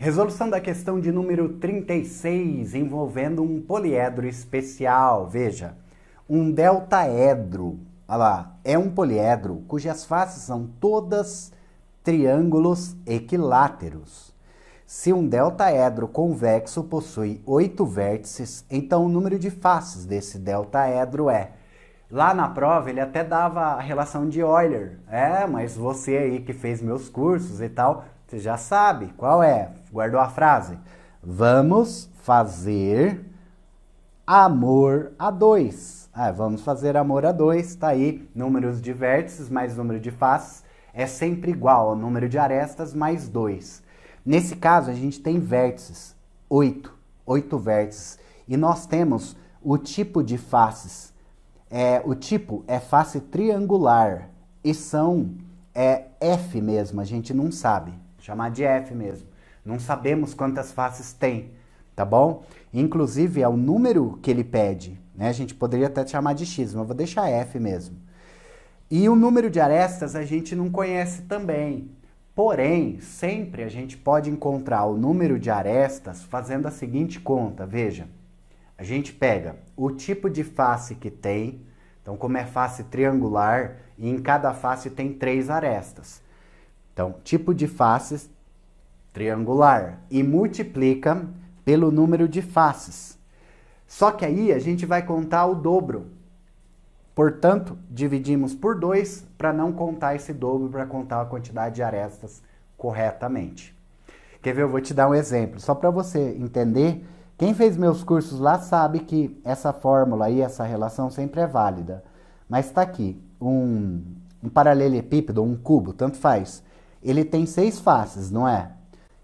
Resolução da questão de número 36, envolvendo um poliedro especial. Veja, um deltaedro, olha lá, é um poliedro cujas faces são todas triângulos equiláteros. Se um deltaedro convexo possui oito vértices, então o número de faces desse deltaedro é Lá na prova ele até dava a relação de Euler. É, mas você aí que fez meus cursos e tal, você já sabe qual é. Guardou a frase? Vamos fazer amor a dois. É, vamos fazer amor a dois. Tá aí números de vértices mais número de faces é sempre igual ao número de arestas mais dois. Nesse caso a gente tem vértices, oito, oito vértices, e nós temos o tipo de faces é, o tipo é face triangular e são é F mesmo, a gente não sabe. Chamar de F mesmo. Não sabemos quantas faces tem, tá bom? Inclusive é o número que ele pede, né? A gente poderia até chamar de X, mas eu vou deixar F mesmo. E o número de arestas a gente não conhece também. Porém, sempre a gente pode encontrar o número de arestas fazendo a seguinte conta, veja. A gente pega o tipo de face que tem, então como é face triangular, e em cada face tem três arestas. Então, tipo de faces triangular e multiplica pelo número de faces. Só que aí a gente vai contar o dobro. Portanto, dividimos por 2 para não contar esse dobro, para contar a quantidade de arestas corretamente. Quer ver? Eu vou te dar um exemplo, só para você entender quem fez meus cursos lá sabe que essa fórmula e essa relação sempre é válida. Mas está aqui, um, um paralelepípedo, um cubo, tanto faz. Ele tem seis faces, não é?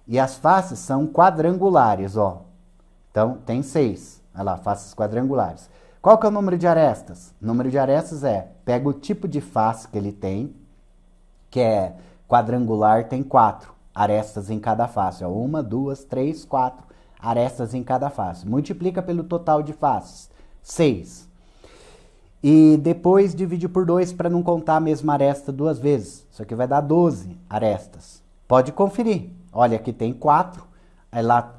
E as faces são quadrangulares, ó. Então, tem seis. Olha lá, faces quadrangulares. Qual que é o número de arestas? O número de arestas é, pega o tipo de face que ele tem, que é quadrangular, tem quatro arestas em cada face. Ó. Uma, duas, três, quatro arestas em cada face. Multiplica pelo total de faces, 6. E depois divide por 2 para não contar a mesma aresta duas vezes. Isso aqui vai dar 12 arestas. Pode conferir. Olha, aqui tem 4.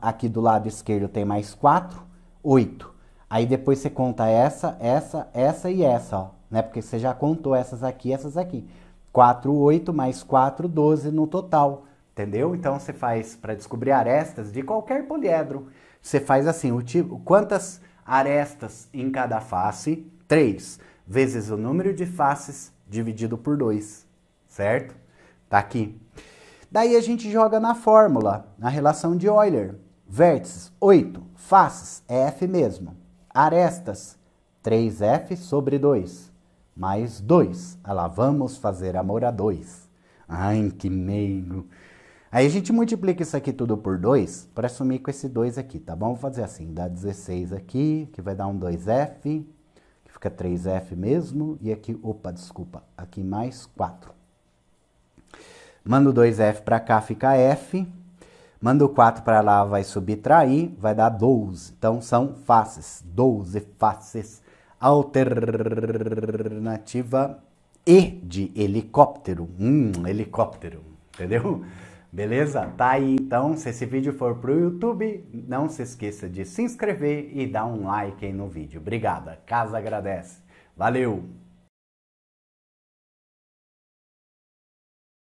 aqui do lado esquerdo tem mais 4, 8. Aí depois você conta essa, essa, essa e essa, ó. Né? Porque você já contou essas aqui, essas aqui. 4, 8, mais 4, 12 no total entendeu? Então você faz para descobrir arestas de qualquer poliedro. Você faz assim, o tipo, quantas arestas em cada face? 3 vezes o número de faces dividido por 2, certo? Tá aqui. Daí a gente joga na fórmula, na relação de Euler. Vértices 8, faces é f mesmo. Arestas 3f sobre 2 mais 2. Ah lá, vamos fazer amor a 2. Ai, que meigo. Aí a gente multiplica isso aqui tudo por 2 para sumir com esse 2 aqui, tá bom? Vou fazer assim, dá 16 aqui, que vai dar um 2F, que fica 3F mesmo, e aqui, opa, desculpa, aqui mais 4. Mando 2F para cá, fica F. Mando 4 para lá, vai subtrair, vai dar 12. Então, são faces, 12 faces. Alternativa E de helicóptero. Hum, helicóptero, entendeu? Beleza? Tá aí então, se esse vídeo for pro YouTube, não se esqueça de se inscrever e dar um like aí no vídeo. Obrigada, casa agradece. Valeu!